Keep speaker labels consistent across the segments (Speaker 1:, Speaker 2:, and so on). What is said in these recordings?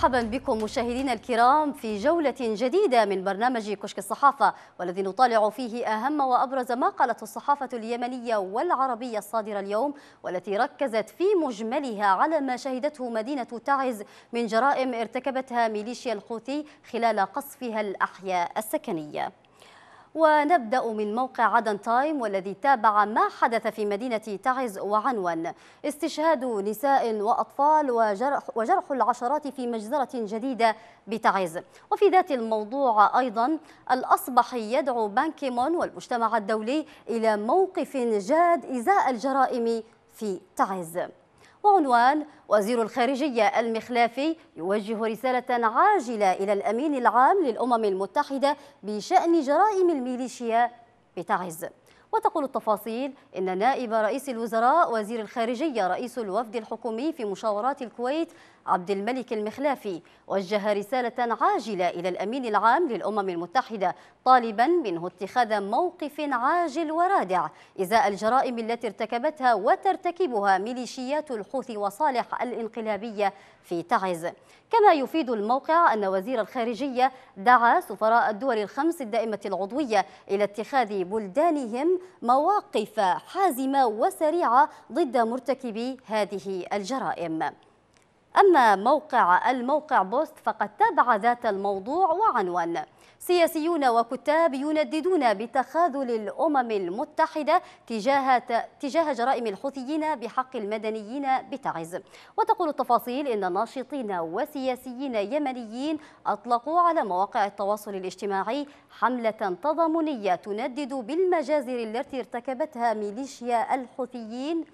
Speaker 1: مرحبا بكم مشاهدينا الكرام في جولة جديدة من برنامج كشك الصحافة والذي نطالع فيه أهم وأبرز ما قالته الصحافة اليمنية والعربية الصادرة اليوم والتي ركزت في مجملها على ما شهدته مدينة تعز من جرائم ارتكبتها ميليشيا الحوثي خلال قصفها الأحياء السكنية ونبدأ من موقع عدن تايم والذي تابع ما حدث في مدينة تعز وعنوان استشهاد نساء وأطفال وجرح, وجرح العشرات في مجزرة جديدة بتعز وفي ذات الموضوع أيضا الأصبح يدعو بانكيمون والمجتمع الدولي إلى موقف جاد إزاء الجرائم في تعز وعنوان وزير الخارجية المخلافي يوجه رسالة عاجلة إلى الأمين العام للأمم المتحدة بشأن جرائم الميليشيا بتعز وتقول التفاصيل إن نائب رئيس الوزراء وزير الخارجية رئيس الوفد الحكومي في مشاورات الكويت عبد الملك المخلافي وجه رسالة عاجلة إلى الأمين العام للأمم المتحدة طالبا منه اتخاذ موقف عاجل ورادع إزاء الجرائم التي ارتكبتها وترتكبها ميليشيات الحوثي وصالح الانقلابية في تعز كما يفيد الموقع أن وزير الخارجية دعا سفراء الدول الخمس الدائمة العضوية إلى اتخاذ بلدانهم مواقف حازمة وسريعة ضد مرتكبي هذه الجرائم أما موقع الموقع بوست فقد تابع ذات الموضوع وعنوان سياسيون وكتاب ينددون بتخاذل الأمم المتحدة تجاه, تجاه جرائم الحوثيين بحق المدنيين بتعز وتقول التفاصيل إن ناشطين وسياسيين يمنيين أطلقوا على مواقع التواصل الاجتماعي حملة تضامنية تندد بالمجازر التي ارتكبتها ميليشيا الحوثيين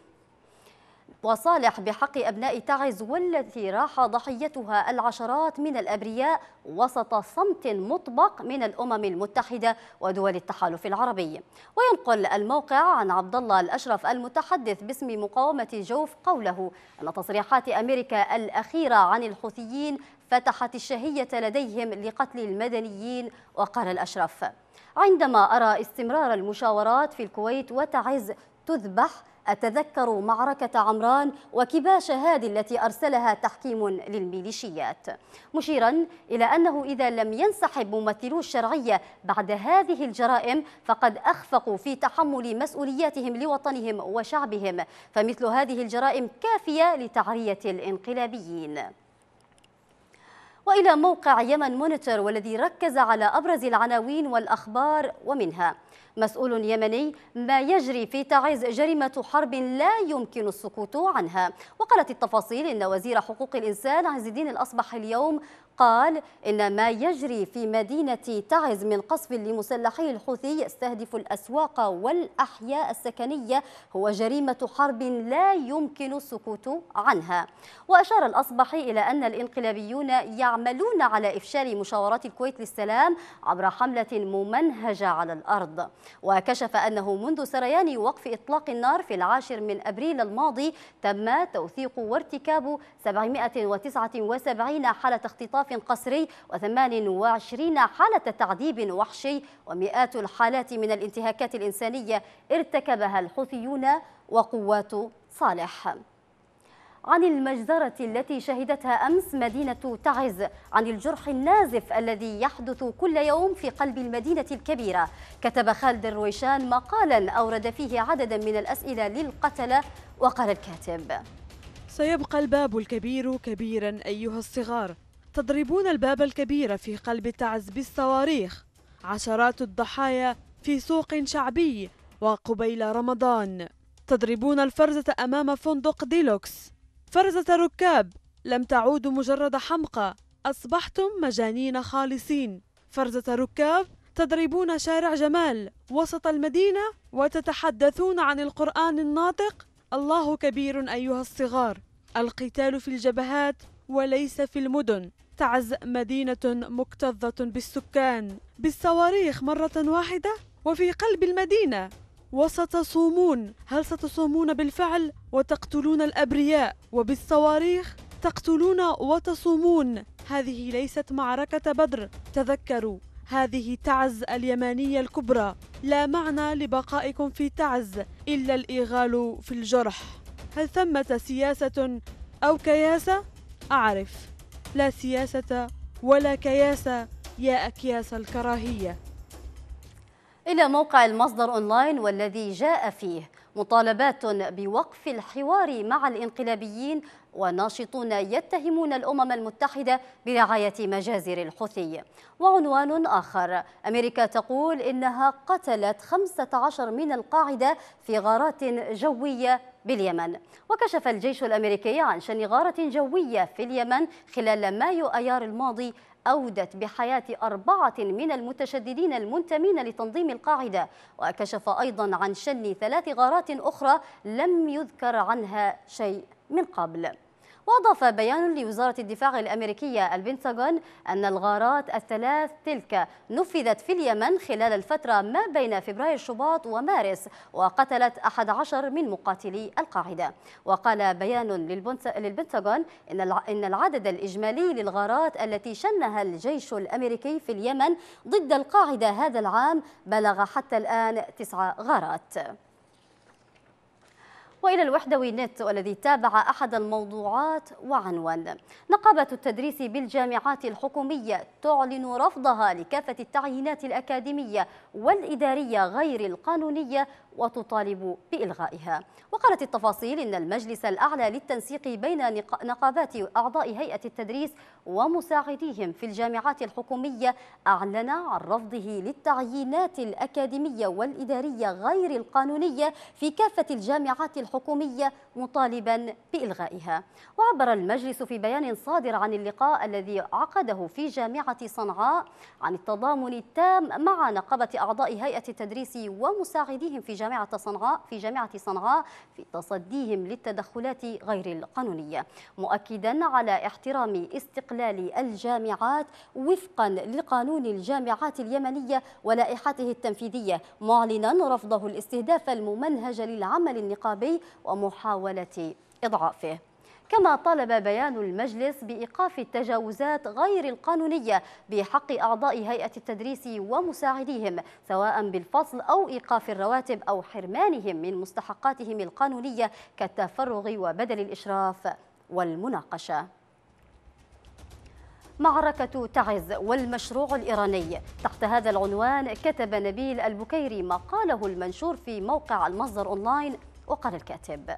Speaker 1: وصالح بحق أبناء تعز والتي راح ضحيتها العشرات من الأبرياء وسط صمت مطبق من الأمم المتحدة ودول التحالف العربي وينقل الموقع عن عبد الله الأشرف المتحدث باسم مقاومة جوف قوله أن تصريحات أمريكا الأخيرة عن الحوثيين فتحت الشهية لديهم لقتل المدنيين وقال الأشرف عندما أرى استمرار المشاورات في الكويت وتعز تذبح أتذكر معركة عمران وكباش هادي التي أرسلها تحكيم للميليشيات مشيرا إلى أنه إذا لم ينسحب ممثلو الشرعية بعد هذه الجرائم فقد أخفقوا في تحمل مسؤولياتهم لوطنهم وشعبهم فمثل هذه الجرائم كافية لتعرية الانقلابيين وإلى موقع يمن مونيتور والذي ركز على أبرز العناوين والأخبار ومنها مسؤول يمني ما يجري في تعز جريمة حرب لا يمكن السكوت عنها وقالت التفاصيل إن وزير حقوق الإنسان عز الدين الأصبح اليوم قال إن ما يجري في مدينة تعز من قصف لمسلحي الحوثي يستهدف الأسواق والأحياء السكنية هو جريمة حرب لا يمكن السكوت عنها وأشار الأصبحي إلى أن الإنقلابيون يعملون على إفشال مشاورات الكويت للسلام عبر حملة ممنهجة على الأرض وكشف أنه منذ سريان وقف إطلاق النار في العاشر من أبريل الماضي تم توثيق وارتكاب 779 حالة اختطاف إسعاف قسري و28 حالة تعذيب وحشي ومئات الحالات من الانتهاكات الإنسانية ارتكبها الحوثيون وقوات صالح عن المجزرة التي شهدتها أمس مدينة تعز عن الجرح النازف الذي يحدث كل يوم في قلب المدينة الكبيرة كتب خالد الرويشان مقالا أورد فيه عددا من الأسئلة للقتلة وقال الكاتب
Speaker 2: سيبقى الباب الكبير كبيرا أيها الصغار تضربون الباب الكبير في قلب تعز بالصواريخ عشرات الضحايا في سوق شعبي وقبيل رمضان تضربون الفرزة أمام فندق ديلوكس فرزة ركاب لم تعودوا مجرد حمقى أصبحتم مجانين خالصين فرزة ركاب تضربون شارع جمال وسط المدينة وتتحدثون عن القرآن الناطق الله كبير أيها الصغار القتال في الجبهات وليس في المدن تعز مدينة مكتظة بالسكان بالصواريخ مرة واحدة وفي قلب المدينة وستصومون هل ستصومون بالفعل وتقتلون الأبرياء وبالصواريخ تقتلون وتصومون هذه ليست معركة بدر تذكروا هذه تعز اليمانية الكبرى لا معنى لبقائكم في تعز إلا الإيغال في الجرح هل ثمة سياسة أو كياسة؟ أعرف لا سياسة
Speaker 1: ولا كياسة يا أكياس الكراهية إلى موقع المصدر أونلاين والذي جاء فيه مطالبات بوقف الحوار مع الانقلابيين وناشطون يتهمون الأمم المتحدة برعاية مجازر الحوثي وعنوان آخر أمريكا تقول إنها قتلت 15 من القاعدة في غارات جوية باليمن وكشف الجيش الأمريكي عن شن غارة جوية في اليمن خلال مايو أيار الماضي أودت بحياة أربعة من المتشددين المنتمين لتنظيم القاعدة وكشف أيضا عن شن ثلاث غارات أخرى لم يذكر عنها شيء من قبل وأضاف بيان لوزارة الدفاع الأمريكية البنتاغون أن الغارات الثلاث تلك نفذت في اليمن خلال الفترة ما بين فبراير شباط ومارس وقتلت 11 من مقاتلي القاعدة وقال بيان للبنتاغون إن العدد الإجمالي للغارات التي شنها الجيش الأمريكي في اليمن ضد القاعدة هذا العام بلغ حتى الآن تسع غارات وإلى الوحدوي نت والذي تابع أحد الموضوعات وعنوان نقابة التدريس بالجامعات الحكومية تعلن رفضها لكافة التعيينات الأكاديمية والإدارية غير القانونية وتطالب بإلغائها وقالت التفاصيل إن المجلس الأعلى للتنسيق بين نقابات أعضاء هيئة التدريس ومساعديهم في الجامعات الحكومية أعلن عن رفضه للتعيينات الأكاديمية والإدارية غير القانونية في كافة الجامعات الحكومية مطالبا بإلغائها وعبر المجلس في بيان صادر عن اللقاء الذي عقده في جامعة صنعاء عن التضامن التام مع نقابة أعضاء هيئة التدريس ومساعديهم في جامعات جامعة صنعاء في جامعة صنعاء في تصديهم للتدخلات غير القانونية مؤكدا على احترام استقلال الجامعات وفقا لقانون الجامعات اليمنية ولائحته التنفيذية معلنا رفضه الاستهداف الممنهج للعمل النقابي ومحاولة إضعافه كما طالب بيان المجلس بإيقاف التجاوزات غير القانونية بحق أعضاء هيئة التدريس ومساعديهم سواء بالفصل أو إيقاف الرواتب أو حرمانهم من مستحقاتهم القانونية كالتفرغ وبدل الإشراف والمناقشة معركة تعز والمشروع الإيراني تحت هذا العنوان كتب نبيل البكيري ما قاله المنشور في موقع المصدر أونلاين وقال الكاتب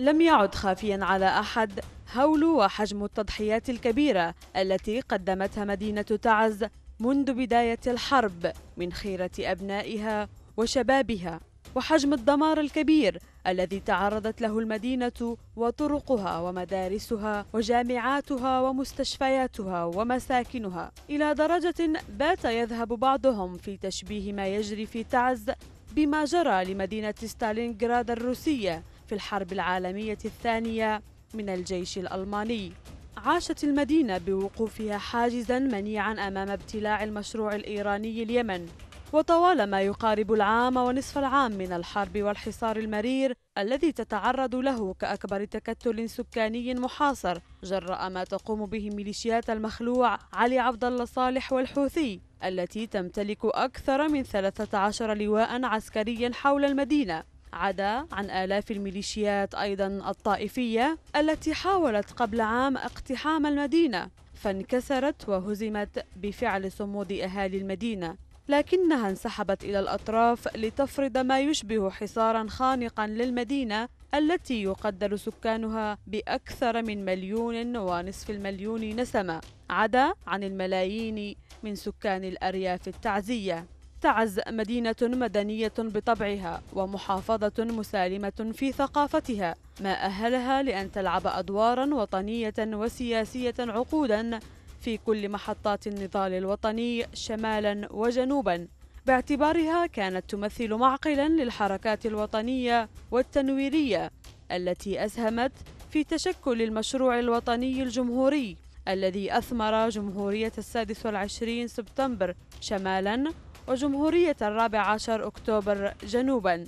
Speaker 1: لم
Speaker 2: يعد خافيا على أحد هول وحجم التضحيات الكبيرة التي قدمتها مدينة تعز منذ بداية الحرب من خيرة أبنائها وشبابها وحجم الدمار الكبير الذي تعرضت له المدينة وطرقها ومدارسها وجامعاتها ومستشفياتها ومساكنها إلى درجة بات يذهب بعضهم في تشبيه ما يجري في تعز بما جرى لمدينة ستالينغراد الروسية في الحرب العالمية الثانية من الجيش الألماني عاشت المدينة بوقوفها حاجزا منيعا أمام ابتلاع المشروع الإيراني اليمن وطوال ما يقارب العام ونصف العام من الحرب والحصار المرير الذي تتعرض له كأكبر تكتل سكاني محاصر جراء ما تقوم به ميليشيات المخلوع علي عبد الله صالح والحوثي التي تمتلك أكثر من 13 لواء عسكريا حول المدينة عدا عن آلاف الميليشيات أيضا الطائفية التي حاولت قبل عام اقتحام المدينة فانكسرت وهزمت بفعل صمود أهالي المدينة لكنها انسحبت إلى الأطراف لتفرض ما يشبه حصارا خانقا للمدينة التي يقدر سكانها بأكثر من مليون ونصف المليون نسمة عدا عن الملايين من سكان الأرياف التعزية تعز مدينة مدنية بطبعها ومحافظة مسالمة في ثقافتها ما أهلها لأن تلعب أدوارا وطنية وسياسية عقودا في كل محطات النضال الوطني شمالا وجنوبا باعتبارها كانت تمثل معقلا للحركات الوطنية والتنويرية التي أسهمت في تشكل المشروع الوطني الجمهوري الذي أثمر جمهورية السادس والعشرين سبتمبر شمالا وجمهورية الرابع عشر
Speaker 1: أكتوبر جنوباً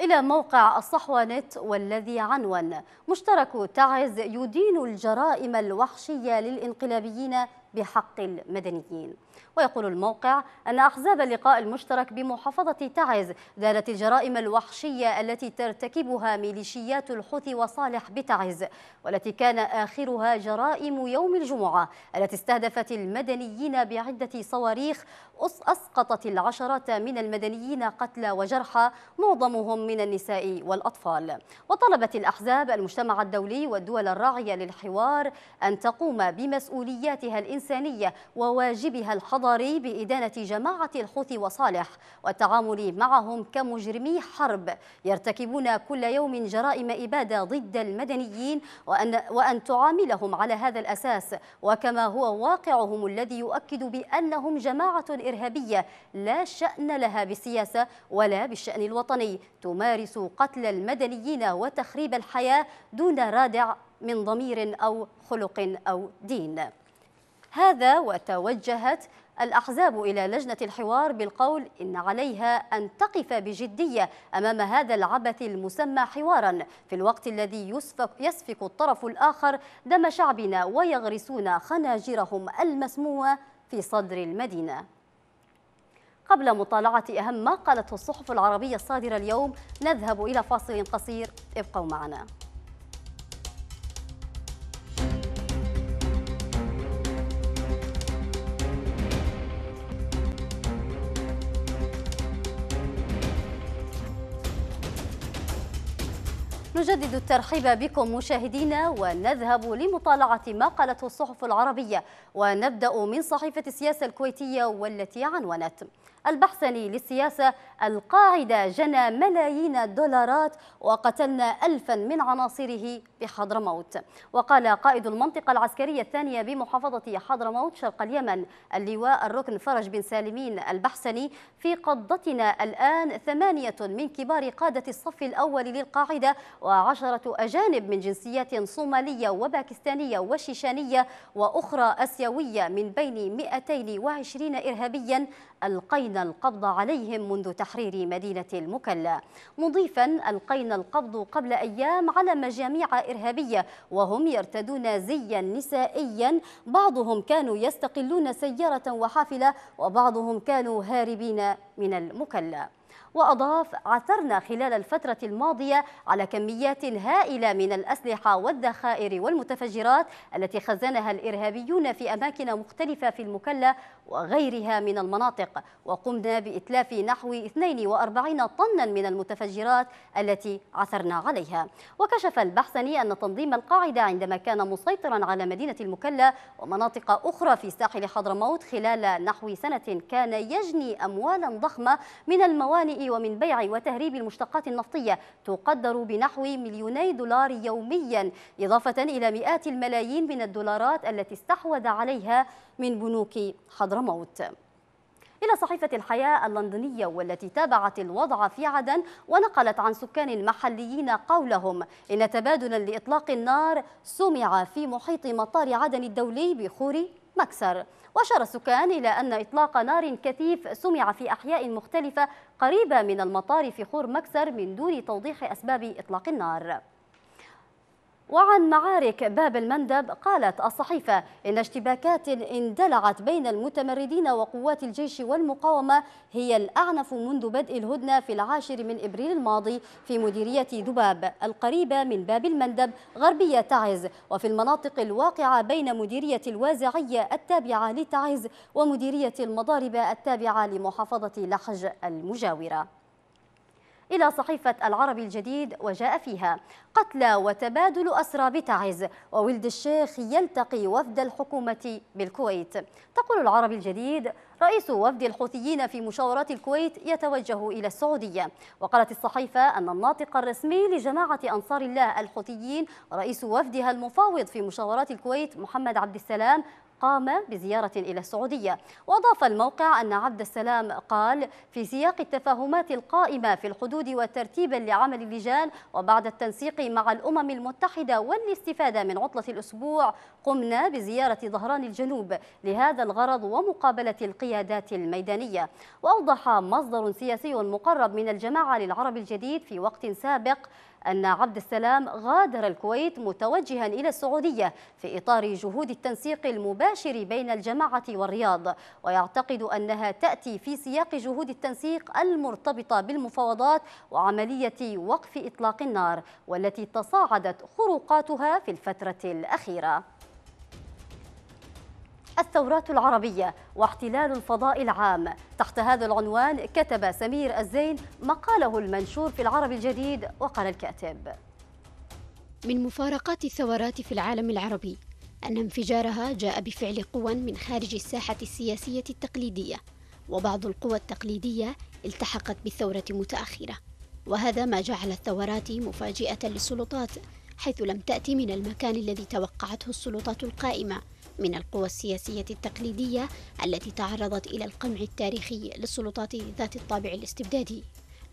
Speaker 1: إلى موقع الصحوة نت والذي عنون مشترك تعز يدين الجرائم الوحشية للإنقلابيين بحق المدنيين ويقول الموقع أن أحزاب اللقاء المشترك بمحافظة تعز دالت الجرائم الوحشية التي ترتكبها ميليشيات الحوثي وصالح بتعز والتي كان آخرها جرائم يوم الجمعة التي استهدفت المدنيين بعدة صواريخ أسقطت العشرات من المدنيين قتلى وجرحى معظمهم من النساء والأطفال وطلبت الأحزاب المجتمع الدولي والدول الراعية للحوار أن تقوم بمسؤولياتها الإنسانية الإنسانية وواجبها الحضاري بإدانة جماعة الحوثي وصالح والتعامل معهم كمجرمي حرب يرتكبون كل يوم جرائم إبادة ضد المدنيين وأن, وأن تعاملهم على هذا الأساس وكما هو واقعهم الذي يؤكد بأنهم جماعة إرهابية لا شأن لها بالسياسة ولا بالشأن الوطني تمارس قتل المدنيين وتخريب الحياة دون رادع من ضمير أو خلق أو دين هذا وتوجهت الأحزاب إلى لجنة الحوار بالقول إن عليها أن تقف بجدية أمام هذا العبث المسمى حوارا في الوقت الذي يسفك, يسفك الطرف الآخر دم شعبنا ويغرسون خناجرهم المسموة في صدر المدينة قبل مطالعة أهم ما قالته الصحف العربية الصادرة اليوم نذهب إلى فاصل قصير ابقوا معنا نجدد الترحيب بكم مشاهدينا ونذهب لمطالعة ما قالته الصحف العربية ونبدأ من صحيفة السياسة الكويتية والتي عنونت البحثني للسياسة القاعدة جنى ملايين الدولارات وقتلنا ألفا من عناصره بحضرموت وقال قائد المنطقة العسكرية الثانية بمحافظة حضرموت شرق اليمن اللواء الركن فرج بن سالمين البحسني في قضتنا الآن ثمانية من كبار قادة الصف الأول للقاعدة وعشرة أجانب من جنسيات صومالية وباكستانية وشيشانية وأخرى أسيوية من بين 220 إرهابيا ألقينا القبض عليهم منذ تحرير مدينة المكلا مضيفا ألقينا القبض قبل أيام على مجاميع إرهابية وهم يرتدون زيا نسائيا بعضهم كانوا يستقلون سيارة وحافلة وبعضهم كانوا هاربين من المكلا وأضاف عثرنا خلال الفترة الماضية على كميات هائلة من الأسلحة والذخائر والمتفجرات التي خزنها الإرهابيون في أماكن مختلفة في المكلا وغيرها من المناطق وقمنا بإتلاف نحو 42 طنا من المتفجرات التي عثرنا عليها وكشف البحثني أن تنظيم القاعدة عندما كان مسيطرا على مدينة المكلا ومناطق أخرى في ساحل حضرموت خلال نحو سنة كان يجني أموالا ضخمة من الموانئ ومن بيع وتهريب المشتقات النفطية تقدر بنحو مليوني دولار يوميا إضافة إلى مئات الملايين من الدولارات التي استحوذ عليها من بنوك حضرموت إلى صحيفة الحياة اللندنية والتي تابعت الوضع في عدن ونقلت عن سكان محليين قولهم إن تبادلا لإطلاق النار سمع في محيط مطار عدن الدولي بخوري مكسر وأشار السكان إلى أن إطلاق نار كثيف سمع في أحياء مختلفة قريبة من المطار في خور مكسر من دون توضيح أسباب إطلاق النار وعن معارك باب المندب قالت الصحيفة إن اشتباكات اندلعت بين المتمردين وقوات الجيش والمقاومة هي الأعنف منذ بدء الهدنة في العاشر من إبريل الماضي في مديرية ذباب القريبة من باب المندب غربية تعز وفي المناطق الواقعة بين مديرية الوازعية التابعة لتعز ومديرية المضاربة التابعة لمحافظة لحج المجاورة إلى صحيفة العربي الجديد وجاء فيها قتلى وتبادل أسرى بتعز وولد الشيخ يلتقي وفد الحكومة بالكويت تقول العربي الجديد رئيس وفد الحوثيين في مشاورات الكويت يتوجه إلى السعودية وقالت الصحيفة أن الناطق الرسمي لجماعة أنصار الله الحوثيين رئيس وفدها المفاوض في مشاورات الكويت محمد عبد السلام قام بزيارة إلى السعودية وأضاف الموقع أن عبد السلام قال في سياق التفاهمات القائمة في الحدود وترتيبا لعمل اللجان وبعد التنسيق مع الأمم المتحدة والاستفادة من عطلة الأسبوع قمنا بزيارة ظهران الجنوب لهذا الغرض ومقابلة القيادات الميدانية وأوضح مصدر سياسي مقرب من الجماعة للعرب الجديد في وقت سابق أن عبد السلام غادر الكويت متوجها إلى السعودية في إطار جهود التنسيق المباشر بين الجماعة والرياض ويعتقد أنها تأتي في سياق جهود التنسيق المرتبطة بالمفاوضات وعملية وقف إطلاق النار والتي تصاعدت خروقاتها في الفترة الأخيرة الثورات العربية واحتلال الفضاء العام تحت هذا العنوان كتب سمير الزين مقاله المنشور في العرب الجديد وقال الكاتب
Speaker 3: من مفارقات الثورات في العالم العربي أن انفجارها جاء بفعل قوى من خارج الساحة السياسية التقليدية وبعض القوى التقليدية التحقت بالثورة متأخرة وهذا ما جعل الثورات مفاجئة للسلطات حيث لم تأتي من المكان الذي توقعته السلطات القائمة من القوى السياسية التقليدية التي تعرضت إلى القمع التاريخي للسلطات ذات الطابع الاستبدادي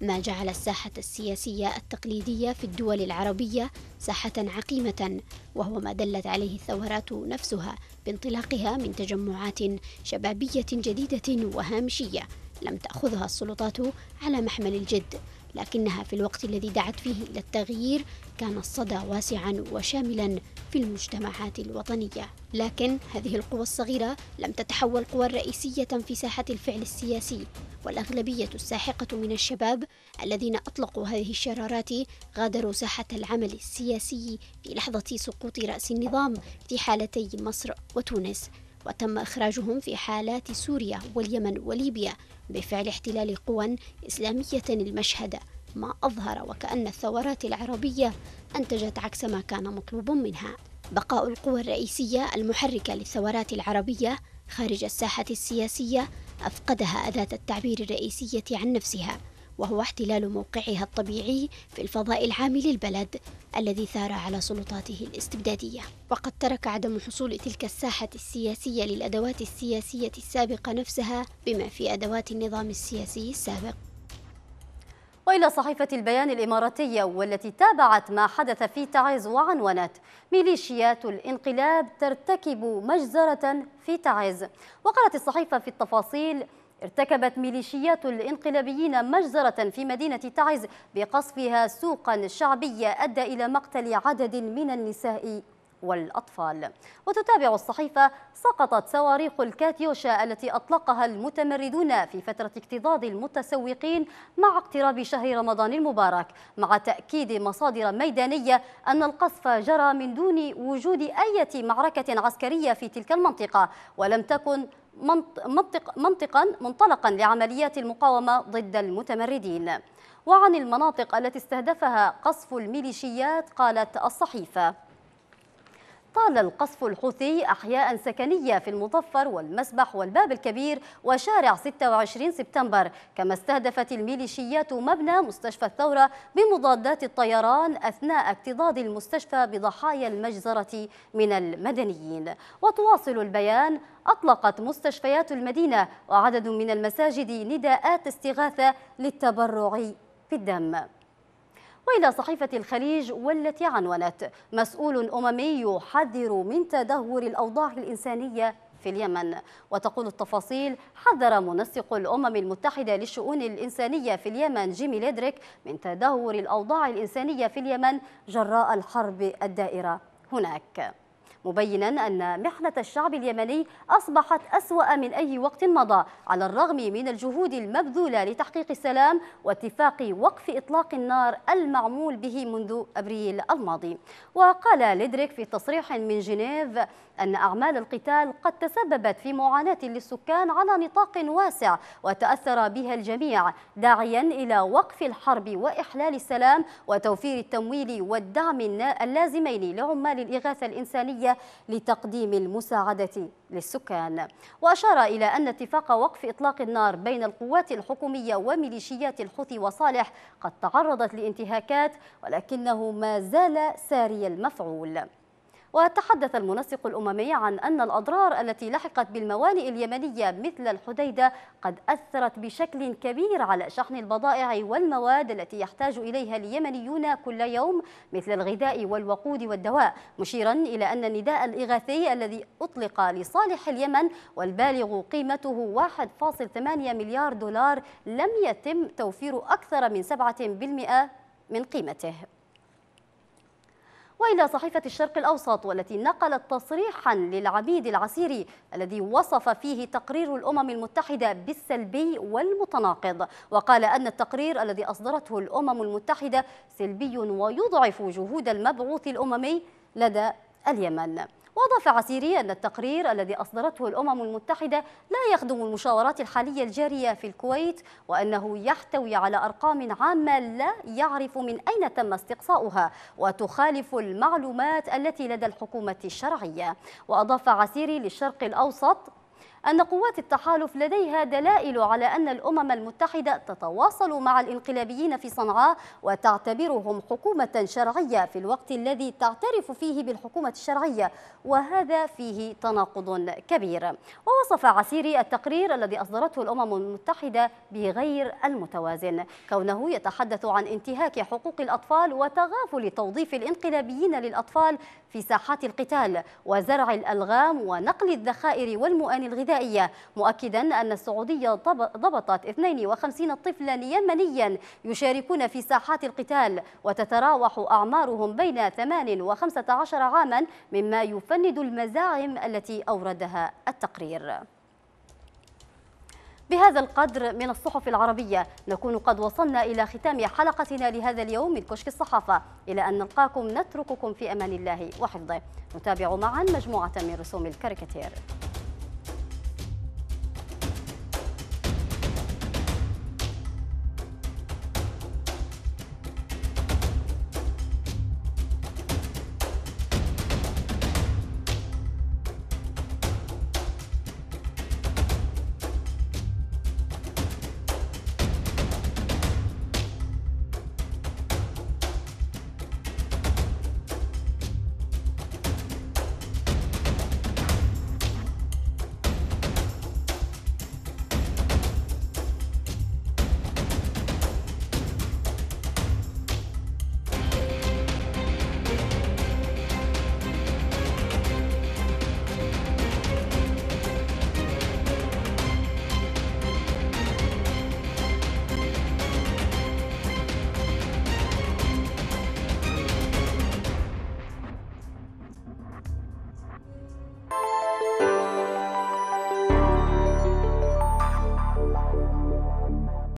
Speaker 3: ما جعل الساحة السياسية التقليدية في الدول العربية ساحة عقيمة وهو ما دلت عليه الثورات نفسها بانطلاقها من تجمعات شبابية جديدة وهامشية لم تأخذها السلطات على محمل الجد لكنها في الوقت الذي دعت فيه إلى التغيير كان الصدى واسعا وشاملا في المجتمعات الوطنية لكن هذه القوى الصغيرة لم تتحول قوى رئيسية في ساحة الفعل السياسي والأغلبية الساحقة من الشباب الذين أطلقوا هذه الشرارات غادروا ساحة العمل السياسي في لحظة سقوط رأس النظام في حالتي مصر وتونس وتم إخراجهم في حالات سوريا واليمن وليبيا بفعل احتلال قوى إسلامية المشهد ما أظهر وكأن الثورات العربية أنتجت عكس ما كان مطلوب منها بقاء القوى الرئيسية المحركة للثورات العربية خارج الساحة السياسية أفقدها أداة التعبير الرئيسية عن نفسها وهو احتلال موقعها الطبيعي في الفضاء العام للبلد الذي ثار على سلطاته الاستبدادية وقد ترك عدم حصول تلك الساحة السياسية للأدوات السياسية السابقة نفسها بما في أدوات النظام السياسي السابق وإلى صحيفة البيان الإماراتية والتي تابعت ما حدث
Speaker 1: في تعز وعنونت ميليشيات الانقلاب ترتكب مجزرة في تعز وقالت الصحيفة في التفاصيل ارتكبت ميليشيات الانقلابيين مجزرة في مدينة تعز بقصفها سوقا شعبية أدى إلى مقتل عدد من النساء والأطفال وتتابع الصحيفة سقطت صواريخ الكاتيوشا التي أطلقها المتمردون في فترة اكتظاظ المتسوقين مع اقتراب شهر رمضان المبارك مع تأكيد مصادر ميدانية أن القصف جرى من دون وجود أي معركة عسكرية في تلك المنطقة ولم تكن منطق منطقا منطلقا لعمليات المقاومة ضد المتمردين وعن المناطق التي استهدفها قصف الميليشيات قالت الصحيفة طال القصف الحوثي أحياء سكنية في المظفر والمسبح والباب الكبير وشارع 26 سبتمبر كما استهدفت الميليشيات مبنى مستشفى الثورة بمضادات الطيران أثناء اكتظاظ المستشفى بضحايا المجزرة من المدنيين وتواصل البيان أطلقت مستشفيات المدينة وعدد من المساجد نداءات استغاثة للتبرع بالدم وإلى صحيفة الخليج والتي عنونت مسؤول أممي يحذر من تدهور الأوضاع الإنسانية في اليمن وتقول التفاصيل حذر منسق الأمم المتحدة للشؤون الإنسانية في اليمن جيمي ليدريك من تدهور الأوضاع الإنسانية في اليمن جراء الحرب الدائرة هناك مبينا أن محنة الشعب اليمني أصبحت أسوأ من أي وقت مضى على الرغم من الجهود المبذولة لتحقيق السلام واتفاق وقف إطلاق النار المعمول به منذ أبريل الماضي وقال ليدريك في تصريح من جنيف أن أعمال القتال قد تسببت في معاناة للسكان على نطاق واسع وتأثر بها الجميع داعيا إلى وقف الحرب وإحلال السلام وتوفير التمويل والدعم اللازمين لعمال الإغاثة الإنسانية لتقديم المساعدة للسكان وأشار إلى أن اتفاق وقف إطلاق النار بين القوات الحكومية وميليشيات الحوثي وصالح قد تعرضت لانتهاكات ولكنه ما زال ساري المفعول وتحدث المنسق الأممي عن أن الأضرار التي لحقت بالموانئ اليمنية مثل الحديدة قد أثرت بشكل كبير على شحن البضائع والمواد التي يحتاج إليها اليمنيون كل يوم مثل الغذاء والوقود والدواء مشيرا إلى أن النداء الإغاثي الذي أطلق لصالح اليمن والبالغ قيمته 1.8 مليار دولار لم يتم توفير أكثر من 7% من قيمته وإلى صحيفة الشرق الأوسط والتي نقلت تصريحا للعميد العسيري الذي وصف فيه تقرير الأمم المتحدة بالسلبي والمتناقض وقال أن التقرير الذي أصدرته الأمم المتحدة سلبي ويضعف جهود المبعوث الأممي لدى اليمن وأضاف عسيري أن التقرير الذي أصدرته الأمم المتحدة لا يخدم المشاورات الحالية الجارية في الكويت وأنه يحتوي على أرقام عامة لا يعرف من أين تم استقصاؤها وتخالف المعلومات التي لدى الحكومة الشرعية وأضاف عسيري للشرق الأوسط أن قوات التحالف لديها دلائل على أن الأمم المتحدة تتواصل مع الانقلابيين في صنعاء وتعتبرهم حكومة شرعية في الوقت الذي تعترف فيه بالحكومة الشرعية وهذا فيه تناقض كبير ووصف عسيري التقرير الذي أصدرته الأمم المتحدة بغير المتوازن كونه يتحدث عن انتهاك حقوق الأطفال وتغافل توظيف الانقلابيين للأطفال في ساحات القتال وزرع الألغام ونقل الذخائر والمؤن الغذائية الغذائية مؤكدا أن السعودية ضبطت 52 طفلا يمنيا يشاركون في ساحات القتال وتتراوح أعمارهم بين 8 و 15 عاما مما يفند المزاعم التي أوردها التقرير بهذا القدر من الصحف العربية نكون قد وصلنا إلى ختام حلقتنا لهذا اليوم من كشك الصحافة إلى أن نلقاكم نترككم في أمان الله وحفظه نتابع معا مجموعة من رسوم الكاريكاتير